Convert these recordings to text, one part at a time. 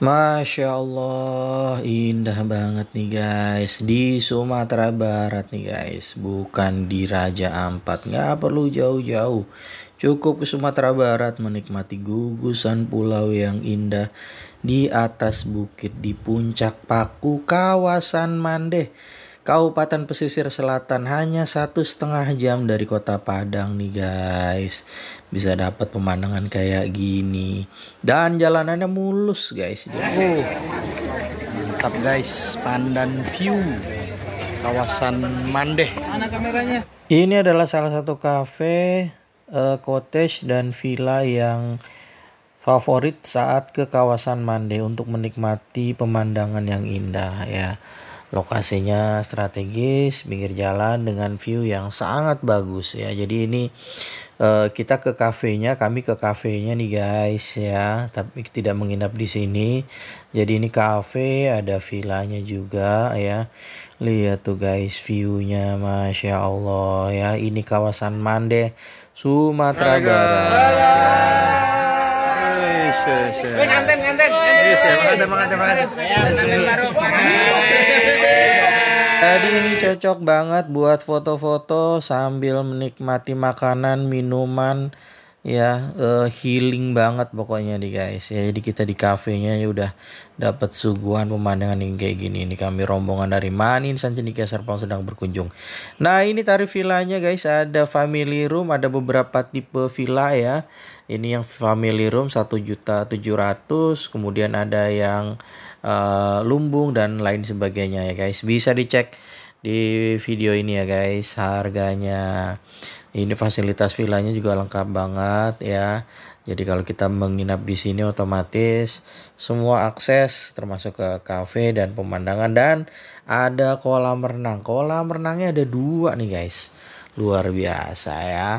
Masya Allah, indah banget nih guys Di Sumatera Barat nih guys Bukan di Raja Ampat, nggak perlu jauh-jauh Cukup ke Sumatera Barat menikmati gugusan pulau yang indah Di atas bukit di puncak paku kawasan Mandeh Kabupaten Pesisir Selatan hanya satu setengah jam dari kota Padang nih guys bisa dapat pemandangan kayak gini dan jalanannya mulus guys oh, mantap guys Pandan View kawasan Mandeh mana kameranya ini adalah salah satu kafe, uh, cottage dan villa yang favorit saat ke kawasan Mandeh untuk menikmati pemandangan yang indah ya lokasinya strategis pinggir jalan dengan view yang sangat bagus ya jadi ini uh, kita ke kafenya kami ke kafenya nih guys ya tapi tidak menginap di sini jadi ini kafe ada villanya juga ya lihat tuh guys viewnya masya allah ya ini kawasan Mande Sumatera Barat Tadi iya, iya, ini cocok banget buat foto-foto sambil menikmati makanan, minuman, ya uh, healing banget pokoknya nih guys ya jadi kita di kafenya ya udah dapat suguhan pemandangan yang kayak gini ini kami rombongan dari Manin Sanjenika Serpong sedang berkunjung nah ini tarif villanya guys ada family room ada beberapa tipe villa ya ini yang family room satu juta tujuh ratus. kemudian ada yang uh, lumbung dan lain sebagainya ya guys bisa dicek di video ini ya guys harganya ini fasilitas villanya juga lengkap banget ya jadi kalau kita menginap di sini otomatis semua akses termasuk ke cafe dan pemandangan dan ada kolam renang kolam renangnya ada dua nih guys luar biasa ya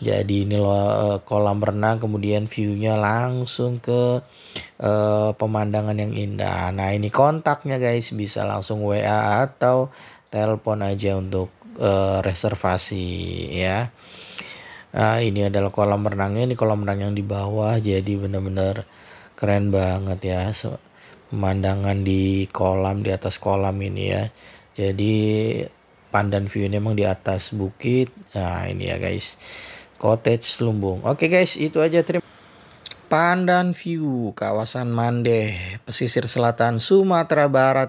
jadi ini loh eh, kolam renang kemudian viewnya langsung ke eh, pemandangan yang indah nah ini kontaknya guys bisa langsung WA atau telepon aja untuk uh, reservasi ya. Nah, ini adalah kolam renangnya, ini kolam renang yang di bawah jadi benar-benar keren banget ya. Pemandangan di kolam di atas kolam ini ya. Jadi pandan view ini emang di atas bukit. Nah, ini ya guys. Cottage Lumbung. Oke guys, itu aja terima Pandan View, kawasan Mandeh, pesisir selatan Sumatera Barat.